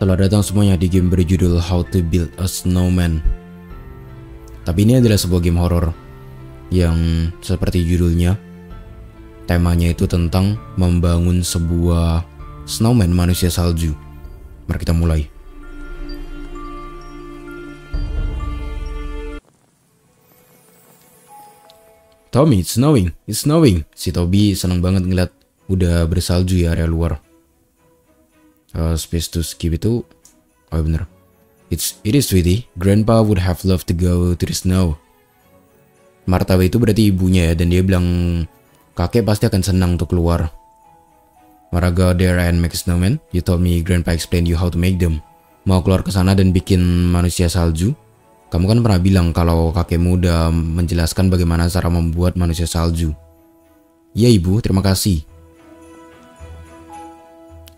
Telah datang semuanya di game berjudul How to Build a Snowman Tapi ini adalah sebuah game horor Yang seperti judulnya Temanya itu tentang membangun sebuah snowman manusia salju Mari kita mulai Tommy, it's snowing, it's snowing Si Toby senang banget ngeliat udah bersalju ya area luar Uh, space to skip itu. Oh iya, bener. It's, it is sweetie. Grandpa would have loved to go to the snow. Martha itu berarti ibunya ya. Dan dia bilang kakek pasti akan senang untuk keluar. Maraga there and make snowman. You told me grandpa explain you how to make them. Mau keluar ke sana dan bikin manusia salju? Kamu kan pernah bilang kalau kakekmu udah menjelaskan bagaimana cara membuat manusia salju. Ya ibu, terima kasih.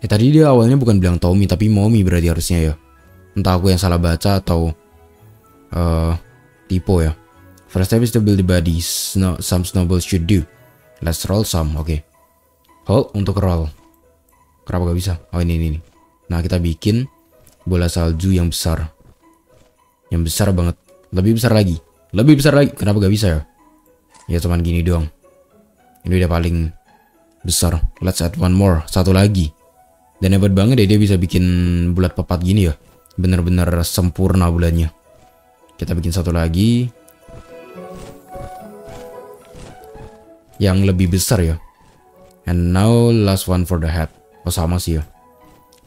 Ya tadi dia awalnya bukan bilang Tommy tapi Mommy berarti harusnya ya. Entah aku yang salah baca atau uh, eh, tipe ya. First step is to build the body. Sno some snowballs should do. Let's roll some. Oke. Okay. Hold untuk roll. Kenapa gak bisa? Oh ini ini. ini. Nah kita bikin bola salju yang besar. Yang besar banget. Lebih besar lagi. Lebih besar lagi. Kenapa gak bisa ya? Ya cuman gini doang. Ini udah paling besar. Let's add one more. Satu lagi. Dan hebat banget deh ya, dia bisa bikin bulat pepat gini ya. Bener-bener sempurna bulannya. Kita bikin satu lagi. Yang lebih besar ya. And now last one for the head. Oh sama sih ya.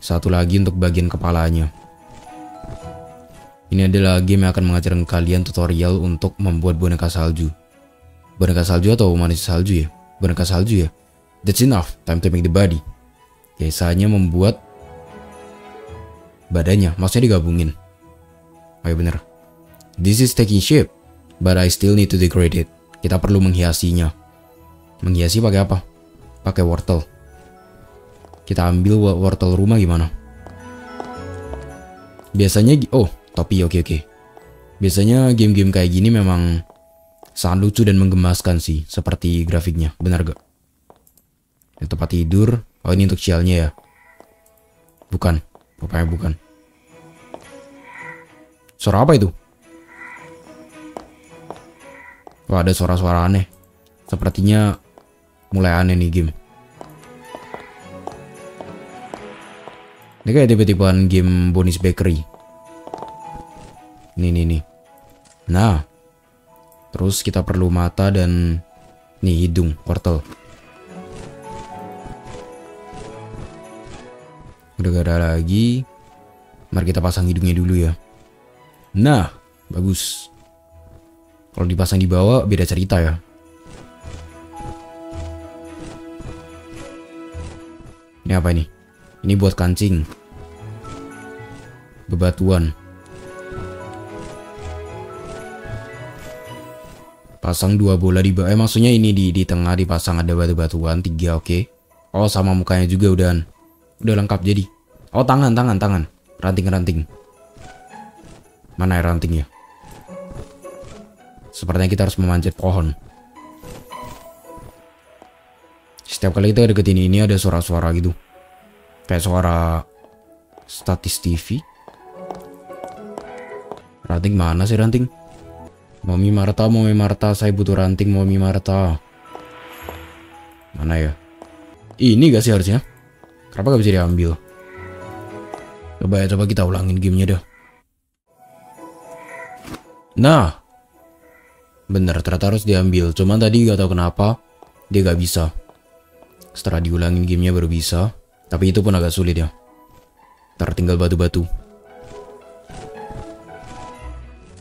Satu lagi untuk bagian kepalanya. Ini adalah game yang akan mengajarkan kalian tutorial untuk membuat boneka salju. Boneka salju atau manusia salju ya? Boneka salju ya? That's enough. Time to make the body saatnya membuat badannya, maksudnya digabungin. Oh ya bener. This is taking shape, but I still need to degrade it. Kita perlu menghiasinya. Menghiasi pakai apa? Pakai wortel. Kita ambil wortel rumah gimana? Biasanya, oh topi oke okay, oke. Okay. Biasanya game-game kayak gini memang sangat lucu dan menggemaskan sih, seperti grafiknya, benar gak? Di tempat tidur, Oh ini untuk shieldnya ya. Bukan, rupanya bukan. Suara apa itu? Wah ada suara-suara aneh. Sepertinya mulai aneh nih game. Ini kayak tiba tipean game bonus bakery. Nih nih nih. Nah, terus kita perlu mata dan nih hidung portal. Udah gak ada lagi. Mari kita pasang hidungnya dulu ya. Nah, bagus. Kalau dipasang di bawah, beda cerita ya. Ini apa ini? Ini buat kancing. Bebatuan. pasang dua bola di bawah. Eh maksudnya ini di di tengah dipasang ada batu-batuan tiga oke. Okay. Oh sama mukanya juga udah Udah lengkap jadi. Oh, tangan, tangan, tangan. Ranting-ranting. Mana ya rantingnya? Sepertinya kita harus memanjat pohon. Setiap kali kita deketin ini ada suara-suara gitu. Kayak suara statis TV. Ranting mana sih ranting? Mami Marta, Mami Marta, saya butuh ranting Mami Marta. Mana ya? Ini gak sih harusnya? Kenapa gak bisa diambil? Coba ya, coba kita ulangin gamenya deh. Nah. Bener, ternyata harus diambil. Cuman tadi gak tau kenapa dia gak bisa. Setelah diulangin gamenya baru bisa. Tapi itu pun agak sulit ya. Ntar tinggal batu-batu.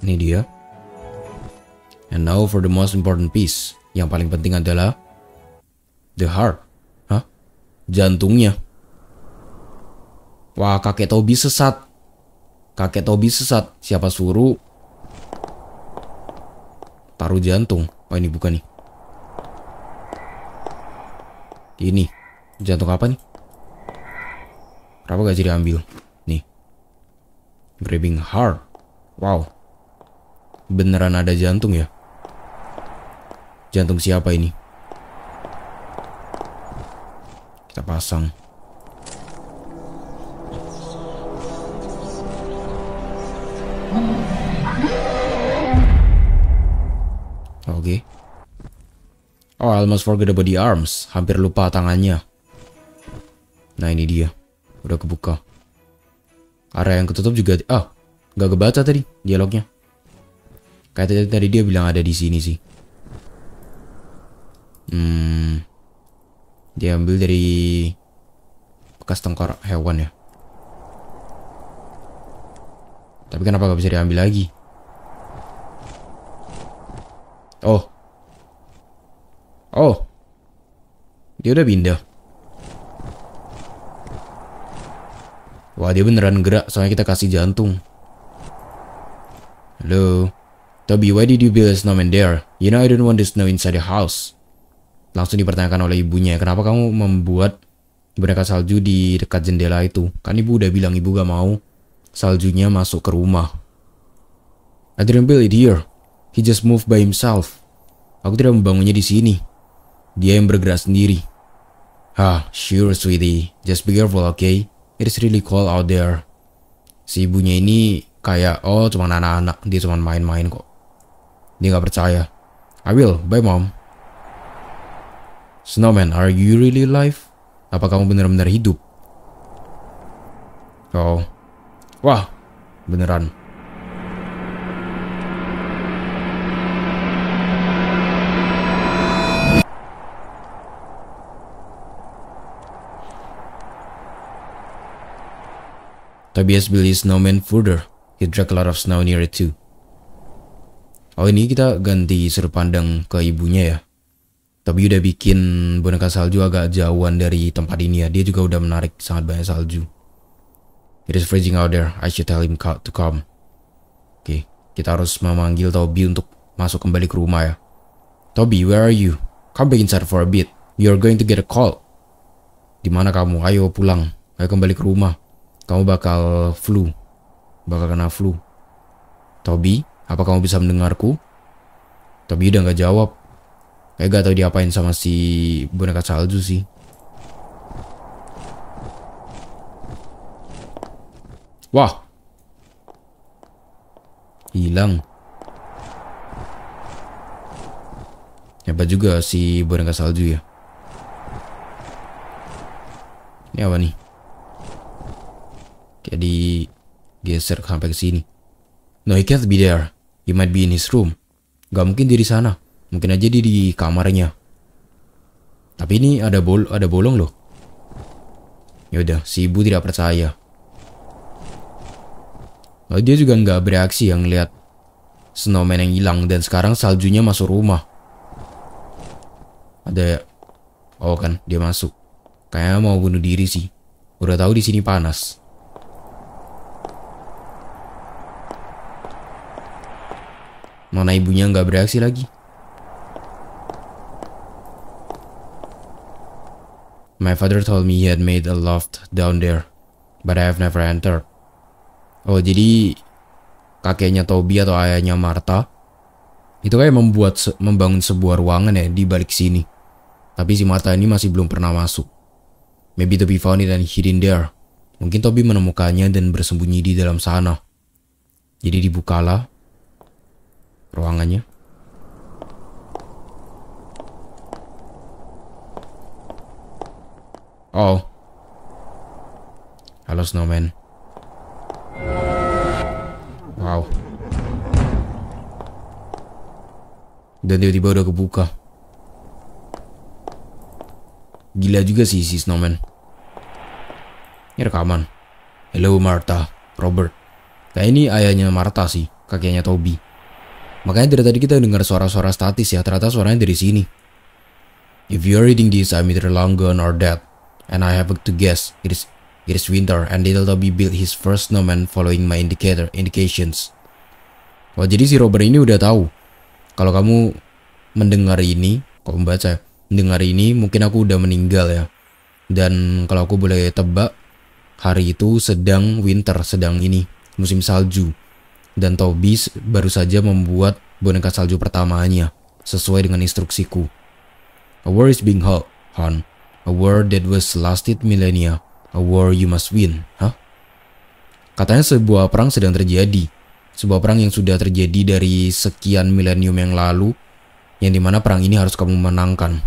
Ini dia. And now for the most important piece. Yang paling penting adalah the heart. Hah? Jantungnya. Wah, kakek Tobi sesat. Kakek Tobi sesat. Siapa suruh? Taruh jantung. Wah, oh, ini bukan nih. Ini. Jantung apa nih? Kenapa gak jadi ambil? Nih. Grabbing heart. Wow. Beneran ada jantung ya? Jantung siapa ini? Kita pasang. Oke. Oh, I almost forget about the arms. Hampir lupa tangannya. Nah, ini dia. Udah kebuka. Area yang ketutup juga... Ah, gak kebaca tadi dialognya. Kayak tadi, tadi dia bilang ada di sini sih. Hmm. ambil dari bekas tengkorak hewan ya. Tapi kenapa gak bisa diambil lagi? Oh. Oh. Dia udah pindah. Wah, dia beneran gerak. Soalnya kita kasih jantung. Halo. Toby, why did you build a snowman there? You know I don't want the snow inside the house. Langsung dipertanyakan oleh ibunya. Kenapa kamu membuat boneka salju di dekat jendela itu? Kan ibu udah bilang ibu gak mau saljunya masuk ke rumah. I didn't build it here. He just moved by himself. Aku tidak membangunnya di sini. Dia yang bergerak sendiri. Ah, sure sweetie. Just be careful, okay? It is really cold out there. Si ibunya ini kayak, oh cuma anak-anak. Dia cuma main-main kok. Dia gak percaya. I will. Bye, mom. Snowman, are you really alive? Apa kamu benar-benar hidup? Oh. Wah, beneran. Tobias Billy Snowman Further. He dug a lot of snow near it too. Oh ini kita ganti sudut pandang ke ibunya ya. Tapi udah bikin boneka salju agak jauhan dari tempat ini ya. Dia juga udah menarik sangat banyak salju. It is freezing out there. I should tell him to come. Oke, kita harus memanggil Toby untuk masuk kembali ke rumah ya. Toby, where are you? Come back inside for a bit. are going to get a call. Di mana kamu? Ayo pulang. Ayo kembali ke rumah kamu bakal flu, bakal kena flu. Tobi, apa kamu bisa mendengarku? Tobi udah gak jawab. Kayak gak tau diapain sama si boneka salju sih. Wah. Hilang. Hebat juga si boneka salju ya. Ini apa nih? Kayak geser sampai ke sini. No, he can't be there. He might be in his room. Gak mungkin dia di sana. Mungkin aja dia di kamarnya. Tapi ini ada bol ada bolong loh. Ya udah, si ibu tidak percaya. Lalu oh, dia juga nggak bereaksi yang lihat snowman yang hilang dan sekarang saljunya masuk rumah. Ada, oh kan, dia masuk. Kayaknya mau bunuh diri sih. Udah tahu di sini panas. Mana ibunya nggak bereaksi lagi? My father told me he had made a loft down there, but I have never entered. Oh, jadi kakeknya Toby atau ayahnya Martha itu kayak membuat se membangun sebuah ruangan ya di balik sini. Tapi si Martha ini masih belum pernah masuk. Maybe Toby found it and hidden there. Mungkin Toby menemukannya dan bersembunyi di dalam sana. Jadi dibukalah ruangannya. Oh. Halo snowman. Wow. Dan tiba-tiba udah kebuka. Gila juga sih si snowman. Ini rekaman. Hello Martha, Robert. Nah ini ayahnya Martha sih, kakeknya Toby. Makanya dari tadi kita dengar suara-suara statis ya, ternyata suaranya dari sini. If you are reading this, I'm either long gone or dead, and I have to guess it is it is winter, and little Toby built his first snowman following my indicator indications. Wah, oh, jadi si Robert ini udah tahu. Kalau kamu mendengar ini, kalau membaca, ya, mendengar ini mungkin aku udah meninggal ya. Dan kalau aku boleh tebak, hari itu sedang winter, sedang ini musim salju dan Toby baru saja membuat boneka salju pertamanya sesuai dengan instruksiku. A war is being held, Han. A war that was lasted millennia. A war you must win, huh? Katanya sebuah perang sedang terjadi. Sebuah perang yang sudah terjadi dari sekian milenium yang lalu, yang dimana perang ini harus kamu menangkan.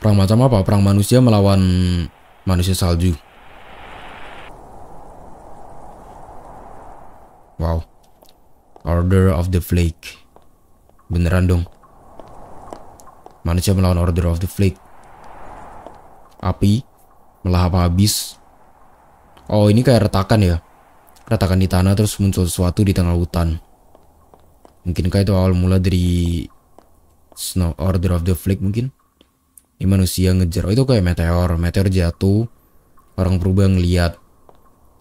Perang macam apa? Perang manusia melawan manusia salju. Wow. Order of the Flake. Beneran dong. Manusia melawan Order of the Flake. Api melahap habis. Oh, ini kayak retakan ya. Retakan di tanah terus muncul sesuatu di tengah hutan. Mungkin Mungkinkah itu awal mula dari Snow Order of the Flake mungkin? Ini manusia ngejar. Oh, itu kayak meteor. Meteor jatuh. Orang berubah ngeliat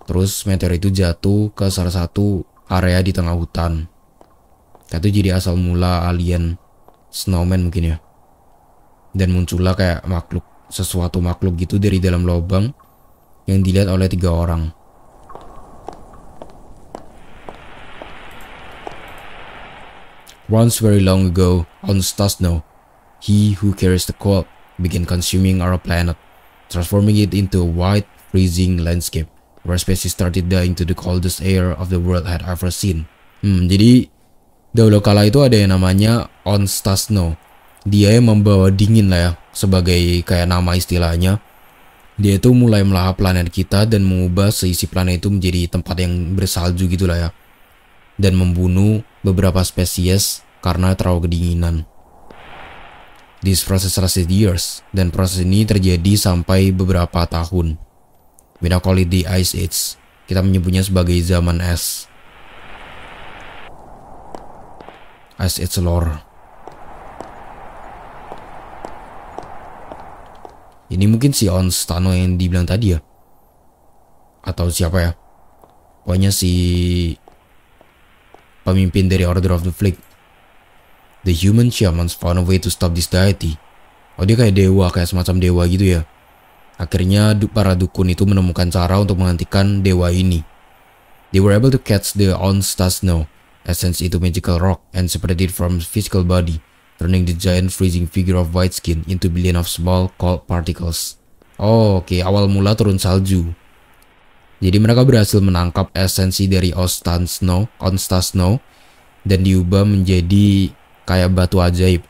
Terus meteor itu jatuh ke salah satu area di tengah hutan. Itu jadi asal mula alien snowman mungkin ya. Dan muncullah kayak makhluk sesuatu makhluk gitu dari dalam lubang yang dilihat oleh tiga orang. Once very long ago, on Stasno, he who carries the cold began consuming our planet, transforming it into a wide, freezing landscape where species started dying to the coldest air of the world had ever seen. Hmm, jadi dahulu kala itu ada yang namanya Onstasno. Dia yang membawa dingin lah ya, sebagai kayak nama istilahnya. Dia itu mulai melahap planet kita dan mengubah seisi planet itu menjadi tempat yang bersalju gitu lah ya. Dan membunuh beberapa spesies karena terlalu kedinginan. This process lasted years, dan proses ini terjadi sampai beberapa tahun. We now call it the Ice Age. Kita menyebutnya sebagai zaman es. Ice Age lore. Ini mungkin si Onstano yang dibilang tadi ya. Atau siapa ya? Pokoknya si pemimpin dari Order of the Flick. The human shamans found a way to stop this deity. Oh dia kayak dewa, kayak semacam dewa gitu ya. Akhirnya para dukun itu menemukan cara untuk menghentikan dewa ini. They were able to catch the Onstasno, essence into magical rock and separate it from physical body, turning the giant freezing figure of white skin into billion of small cold particles. Oh, oke, okay. awal mula turun salju. Jadi mereka berhasil menangkap esensi dari Ostan Snow, Snow, dan diubah menjadi kayak batu ajaib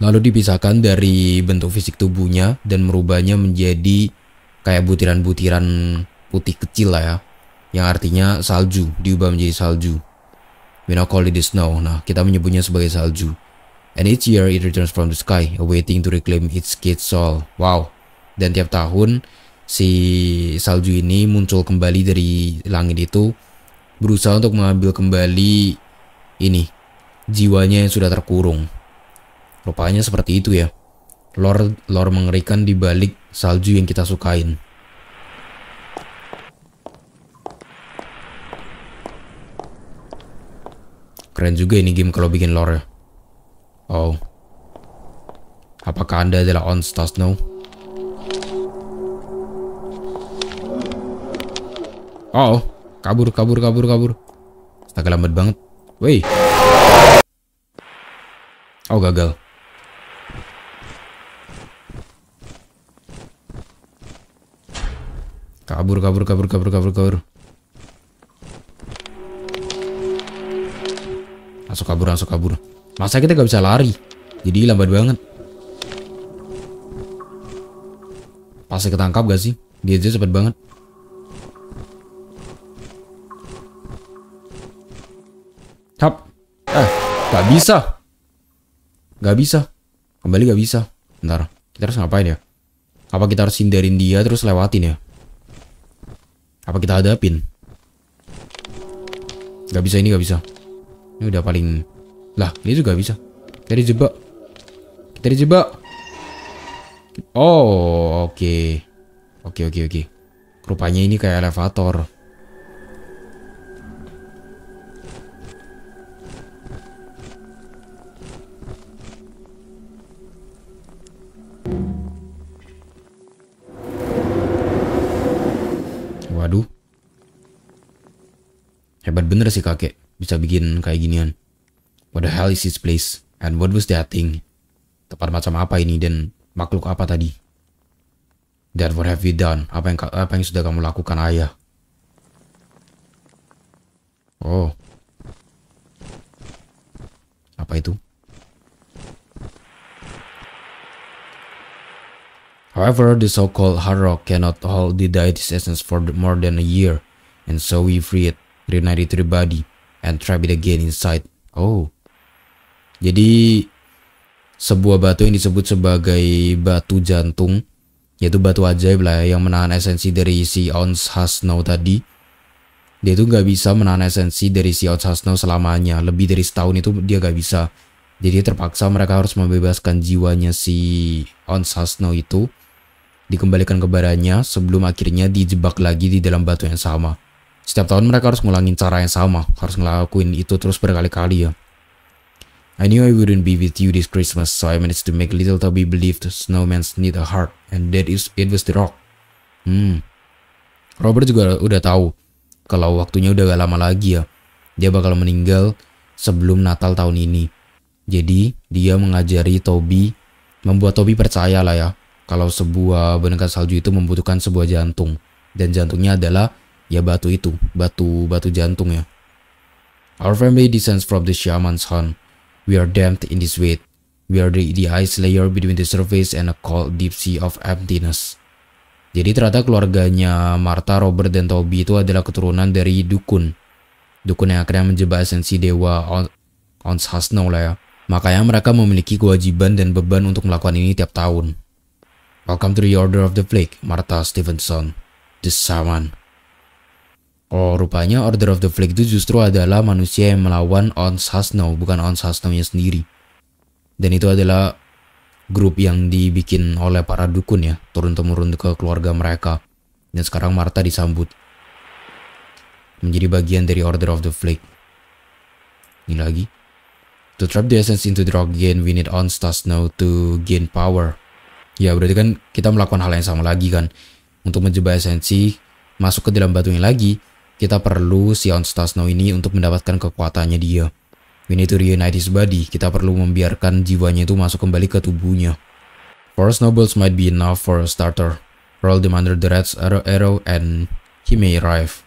lalu dipisahkan dari bentuk fisik tubuhnya dan merubahnya menjadi kayak butiran-butiran putih kecil lah ya yang artinya salju diubah menjadi salju we now call it the snow nah kita menyebutnya sebagai salju and each year it returns from the sky awaiting to reclaim its kid soul wow dan tiap tahun si salju ini muncul kembali dari langit itu berusaha untuk mengambil kembali ini jiwanya yang sudah terkurung Rupanya seperti itu ya. Lord lor mengerikan di balik salju yang kita sukain. Keren juga ini game kalau bikin lore. Oh. Apakah Anda adalah On Star Snow? Oh, kabur, kabur, kabur, kabur. Astaga lambat banget. Woi. Oh gagal. Kabur, kabur, kabur, kabur, kabur, kabur. Langsung kabur, langsung kabur. Masa kita gak bisa lari? Jadi lambat banget. Pasti ketangkap gak sih? Dia aja cepet banget. Hap. Eh, ah, gak bisa. Gak bisa. Kembali gak bisa. Bentar, kita harus ngapain ya? Apa kita harus hindarin dia terus lewatin ya? Apa kita hadapin? Gak bisa ini gak bisa. Ini udah paling... Lah, ini juga bisa. Kita dijebak. Kita dijebak. Oh, oke. Okay. Oke, okay, oke, okay, oke. Rupanya ini kayak elevator. Aduh. Hebat bener sih kakek, bisa bikin kayak ginian. What the hell is this place? And what was that thing? Tepat macam apa ini dan makhluk apa tadi? That what have you done? Apa yang apa yang sudah kamu lakukan ayah? Oh. Apa itu? However, the so-called hard rock cannot hold the deity's essence for more than a year, and so we free it, 393 body, and trap it again inside. Oh, jadi sebuah batu yang disebut sebagai batu jantung, yaitu batu ajaib lah ya, yang menahan esensi dari si Ons Hasno tadi. Dia itu nggak bisa menahan esensi dari si Ons Hasno selamanya, lebih dari setahun itu dia nggak bisa. Jadi terpaksa mereka harus membebaskan jiwanya si Ons Hasno itu dikembalikan ke badannya sebelum akhirnya dijebak lagi di dalam batu yang sama. Setiap tahun mereka harus ngulangin cara yang sama, harus ngelakuin itu terus berkali-kali ya. I knew I wouldn't be with you this Christmas, so I managed to make little Toby believe the snowmen need a heart, and that is it was the rock. Hmm. Robert juga udah tahu kalau waktunya udah gak lama lagi ya. Dia bakal meninggal sebelum Natal tahun ini. Jadi dia mengajari Toby, membuat Toby percaya lah ya kalau sebuah boneka salju itu membutuhkan sebuah jantung dan jantungnya adalah ya batu itu, batu batu jantung ya. Our family descends from the shaman's hunt. We are damned in this way. We are the, the ice layer between the surface and a cold deep sea of emptiness. Jadi ternyata keluarganya Martha, Robert, dan Toby itu adalah keturunan dari dukun. Dukun yang akhirnya menjebak esensi dewa Ons lah ya. Makanya mereka memiliki kewajiban dan beban untuk melakukan ini tiap tahun. Welcome to the Order of the Flake, Martha Stevenson, The Saman. Oh, rupanya Order of the Flake itu justru adalah manusia yang melawan Ons Hasnow, bukan Ons Hasnow-nya sendiri. Dan itu adalah grup yang dibikin oleh para dukun ya, turun-temurun ke keluarga mereka. Dan sekarang Martha disambut menjadi bagian dari Order of the Flake. Ini lagi. To trap the essence into the rock again, we need Ons Hasnow to gain power ya berarti kan kita melakukan hal yang sama lagi kan. Untuk menjebak esensi masuk ke dalam batu batunya lagi, kita perlu si Onsta ini untuk mendapatkan kekuatannya dia. We need to reunite his body, kita perlu membiarkan jiwanya itu masuk kembali ke tubuhnya. Four snowballs might be enough for a starter. Roll them the red arrow, arrow and he may arrive.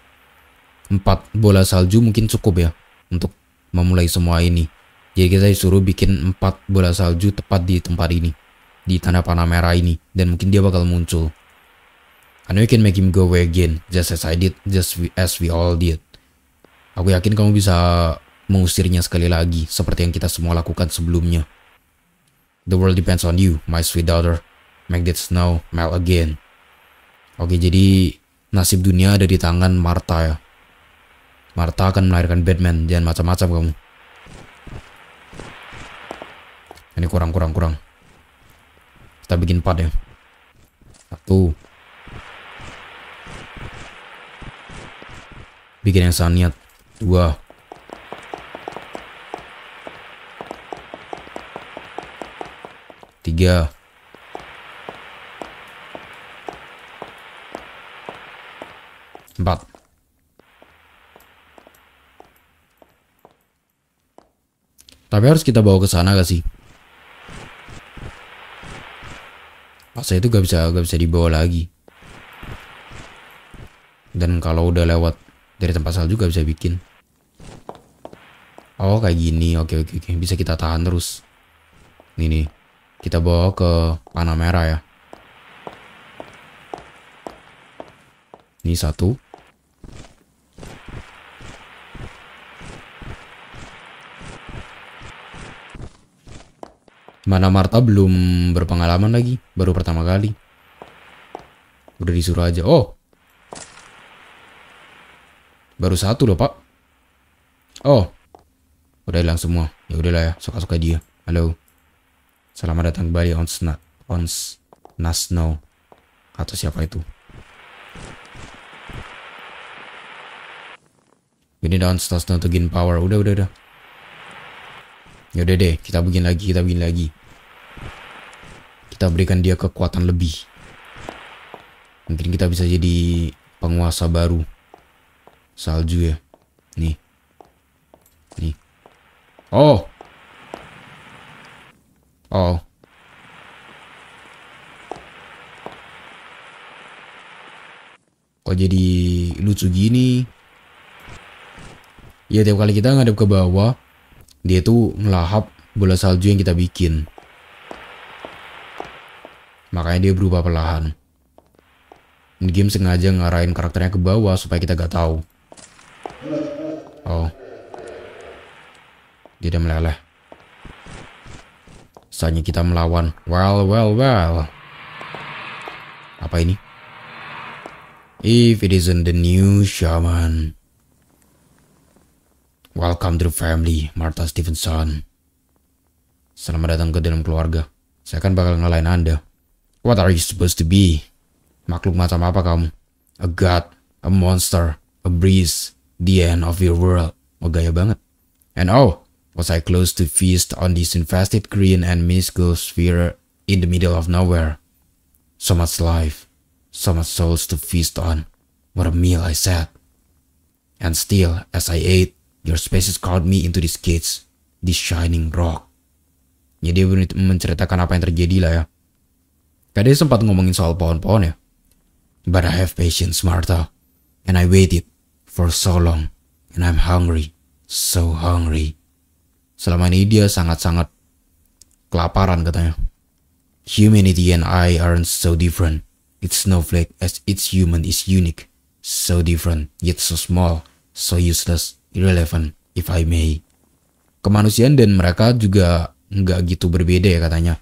Empat Bola salju mungkin cukup ya untuk memulai semua ini. Jadi ya, kita disuruh bikin empat bola salju tepat di tempat ini di tanda panah merah ini dan mungkin dia bakal muncul. I know you can make him go away again, just as I did, just as we all did. Aku yakin kamu bisa mengusirnya sekali lagi, seperti yang kita semua lakukan sebelumnya. The world depends on you, my sweet daughter. Make that snow melt again. Oke, jadi nasib dunia ada di tangan Martha ya. Martha akan melahirkan Batman, jangan macam-macam kamu. Ini kurang, kurang, kurang kita bikin empat ya satu bikin yang saniat dua tiga empat tapi harus kita bawa ke sana gak sih saya itu gak bisa gak bisa dibawa lagi dan kalau udah lewat dari tempat salju juga bisa bikin oh kayak gini oke oke oke bisa kita tahan terus ini nih kita bawa ke panah merah ya ini satu Mana Marta belum berpengalaman lagi, baru pertama kali. Udah disuruh aja. Oh. Baru satu loh, Pak. Oh. Udah hilang semua. Ya udahlah ya, suka-suka dia. Halo. Selamat datang kembali on snap. On Nasno. Atau siapa itu? Ini down Nasno to gain power. Udah, udah, udah. Yaudah deh, kita bikin lagi, kita bikin lagi. Kita berikan dia kekuatan lebih. Mungkin kita bisa jadi penguasa baru. Salju ya. Nih. Nih. Oh. Oh. Kok jadi lucu gini? Ya tiap kali kita ngadep ke bawah dia tuh ngelahap bola salju yang kita bikin. Makanya dia berubah perlahan. Game sengaja ngarahin karakternya ke bawah supaya kita gak tahu. Oh. Dia udah meleleh. Saatnya kita melawan. Well, well, well. Apa ini? If it isn't the new shaman. Welcome to the family, Martha Stevenson. Selamat datang ke dalam keluarga. Saya akan bakal ngalahin Anda. What are you supposed to be? Makhluk macam apa kamu? A god, a monster, a breeze, the end of your world. Oh, gaya banget. And oh, was I close to feast on this infested green and minuscule sphere in the middle of nowhere. So much life, so much souls to feast on. What a meal I sat. And still, as I ate, Your spaces called me into this gates, this shining rock. Jadi ya, dia menceritakan apa yang terjadi lah ya. Tadi sempat ngomongin soal pohon-pohon ya. But I have patience, Martha. And I waited for so long. And I'm hungry. So hungry. Selama ini dia sangat-sangat kelaparan katanya. Humanity and I aren't so different. It's snowflake as its human is unique. So different, yet so small, so useless, irrelevant if I may. Kemanusiaan dan mereka juga nggak gitu berbeda ya katanya.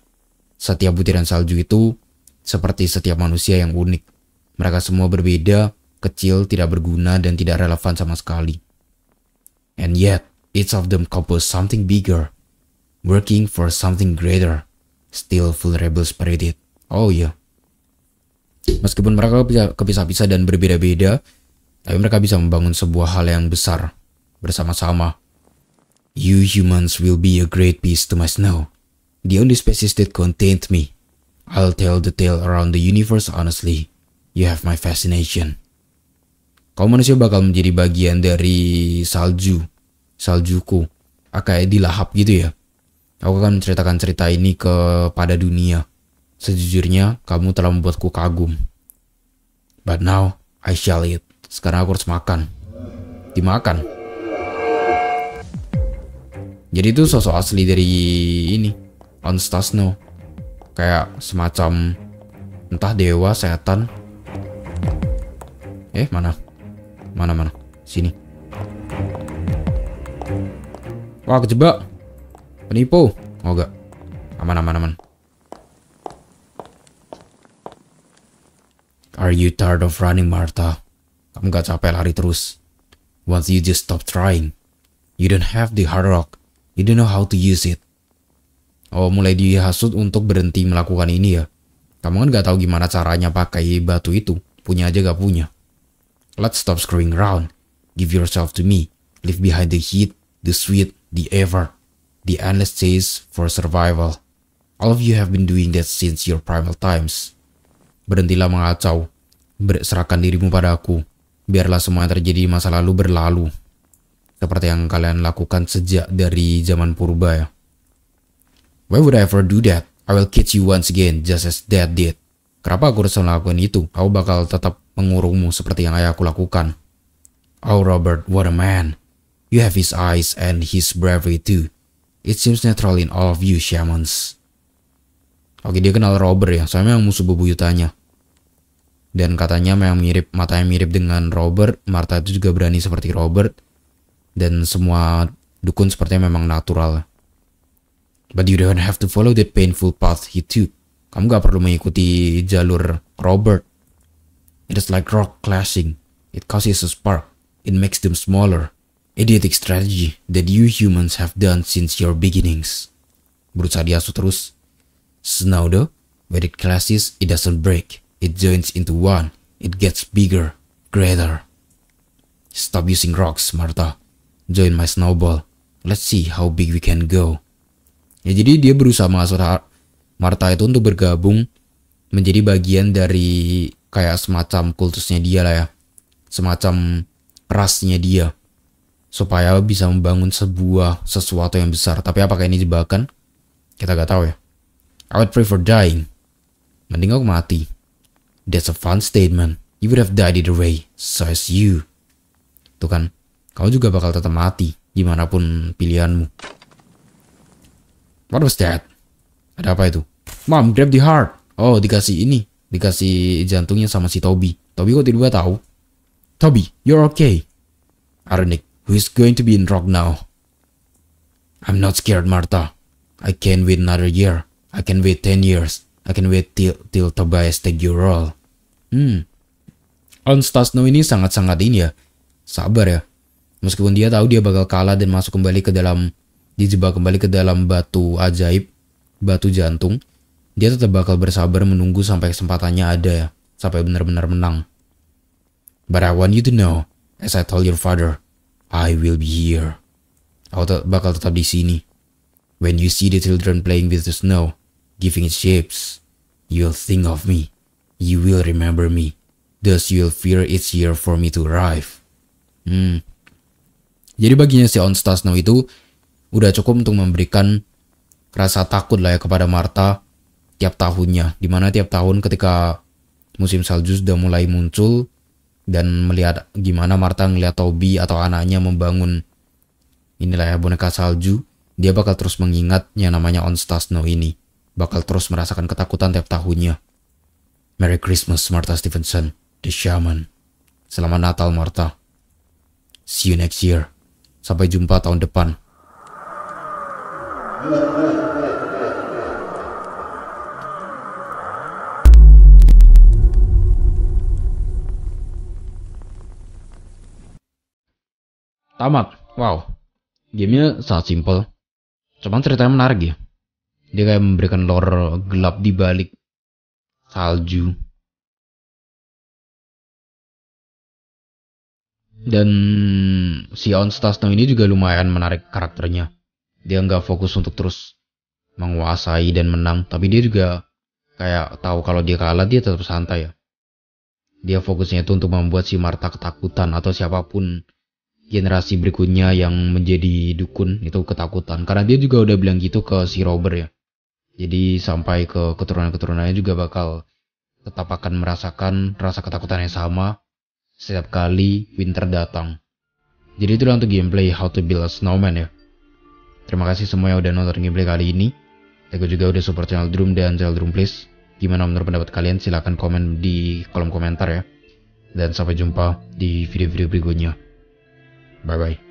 Setiap butiran salju itu seperti setiap manusia yang unik. Mereka semua berbeda, kecil, tidak berguna, dan tidak relevan sama sekali. And yet, each of them compose something bigger, working for something greater, still full rebel spirited. Oh iya. Yeah. Meskipun mereka kepisah-pisah dan berbeda-beda, tapi mereka bisa membangun sebuah hal yang besar bersama-sama. You humans will be a great piece to my snow. The only species that contained me. I'll tell the tale around the universe honestly. You have my fascination. Kau manusia bakal menjadi bagian dari salju. Saljuku. Ah, kayak dilahap gitu ya. Aku akan menceritakan cerita ini kepada dunia. Sejujurnya, kamu telah membuatku kagum. But now, I shall eat. Sekarang aku harus makan. Dimakan. Jadi itu sosok asli dari ini On Kayak semacam entah dewa setan. Eh, mana? Mana mana? Sini. Wah, kejebak. Penipu. Oh gak Aman aman aman. Are you tired of running, Martha? Kamu gak capek lari terus? Once you just stop trying, you don't have the hard rock didn't know how to use it. Oh, mulai dihasut untuk berhenti melakukan ini ya. Kamu kan gak tahu gimana caranya pakai batu itu. Punya aja gak punya. Let's stop screwing around. Give yourself to me. Leave behind the heat, the sweet, the ever. The endless chase for survival. All of you have been doing that since your primal times. Berhentilah mengacau. Serahkan dirimu pada aku. Biarlah semua yang terjadi di masa lalu berlalu seperti yang kalian lakukan sejak dari zaman purba ya. Why would I ever do that? I will catch you once again, just as dad did. Kenapa aku harus melakukan itu? Aku bakal tetap mengurungmu seperti yang ayahku lakukan. Oh Robert, what a man. You have his eyes and his bravery too. It seems natural in all of you shamans. Oke, dia kenal Robert ya, soalnya yang musuh bebuyutannya. Dan katanya memang mirip, matanya mirip dengan Robert, Marta itu juga berani seperti Robert, dan semua dukun sepertinya memang natural. But you don't have to follow the painful path he took. Kamu gak perlu mengikuti jalur Robert. It is like rock clashing. It causes a spark. It makes them smaller. Idiotic strategy that you humans have done since your beginnings. Berusaha diasuh terus. though, when it clashes, it doesn't break. It joins into one. It gets bigger, greater. Stop using rocks, Martha. Join my snowball. Let's see how big we can go. Ya jadi dia berusaha mengasuh Marta itu untuk bergabung menjadi bagian dari kayak semacam kultusnya dia lah ya. Semacam rasnya dia. Supaya bisa membangun sebuah sesuatu yang besar. Tapi apakah ini jebakan? Kita gak tahu ya. I would prefer dying. Mending aku mati. That's a fun statement. You would have died either way. So as you. Tuh kan. Kau juga bakal tetap mati, gimana pun pilihanmu. What was that? Ada apa itu? Mom, grab the heart. Oh, dikasih ini. Dikasih jantungnya sama si Toby. Toby kok tiba-tiba tahu? Toby, you're okay. Ironic, who is going to be in rock now? I'm not scared, Martha. I can wait another year. I can wait 10 years. I can wait till, till Tobias take your role. Hmm. On Stasno ini sangat-sangat ini ya. Sabar ya. Meskipun dia tahu dia bakal kalah dan masuk kembali ke dalam dijebak kembali ke dalam batu ajaib, batu jantung, dia tetap bakal bersabar menunggu sampai kesempatannya ada, sampai benar-benar menang. But I want you to know, as I told your father, I will be here. Aku te bakal tetap di sini. When you see the children playing with the snow, giving it shapes, you will think of me. You will remember me. Thus you will fear it's here for me to arrive. Hmm, jadi baginya si Onstasno itu udah cukup untuk memberikan rasa takut lah ya kepada Martha tiap tahunnya. Dimana tiap tahun ketika musim salju sudah mulai muncul dan melihat gimana Marta ngeliat Toby atau anaknya membangun inilah ya boneka salju, dia bakal terus mengingat yang namanya Onstasno ini. Bakal terus merasakan ketakutan tiap tahunnya. Merry Christmas Martha Stevenson, The Shaman. Selamat Natal Martha. See you next year. Sampai jumpa tahun depan. Tamat. Wow. Gamenya sangat simple. Cuman ceritanya menarik ya. Dia kayak memberikan lore gelap di balik salju. Dan si On Stasno ini juga lumayan menarik karakternya. Dia nggak fokus untuk terus menguasai dan menang, tapi dia juga kayak tahu kalau dia kalah dia tetap santai ya. Dia fokusnya itu untuk membuat si Marta ketakutan atau siapapun generasi berikutnya yang menjadi dukun itu ketakutan. Karena dia juga udah bilang gitu ke si Robert ya. Jadi sampai ke keturunan-keturunannya juga bakal tetap akan merasakan rasa ketakutan yang sama setiap kali winter datang. Jadi itu untuk gameplay How to Build a Snowman ya. Terima kasih semua yang udah nonton gameplay kali ini. Aku juga udah support channel Drum dan channel Drum Please. Gimana menurut pendapat kalian? Silahkan komen di kolom komentar ya. Dan sampai jumpa di video-video berikutnya. Bye-bye.